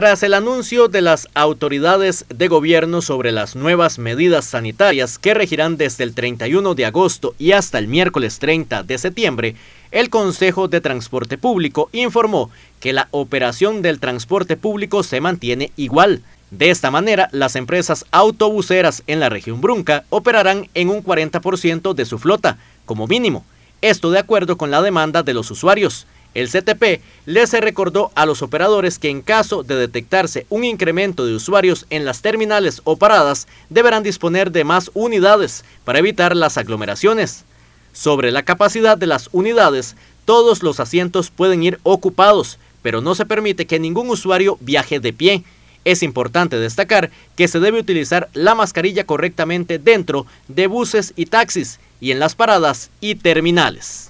Tras el anuncio de las autoridades de gobierno sobre las nuevas medidas sanitarias que regirán desde el 31 de agosto y hasta el miércoles 30 de septiembre, el Consejo de Transporte Público informó que la operación del transporte público se mantiene igual. De esta manera, las empresas autobuseras en la región Brunca operarán en un 40% de su flota, como mínimo. Esto de acuerdo con la demanda de los usuarios. El CTP les recordó a los operadores que en caso de detectarse un incremento de usuarios en las terminales o paradas, deberán disponer de más unidades para evitar las aglomeraciones. Sobre la capacidad de las unidades, todos los asientos pueden ir ocupados, pero no se permite que ningún usuario viaje de pie. Es importante destacar que se debe utilizar la mascarilla correctamente dentro de buses y taxis y en las paradas y terminales.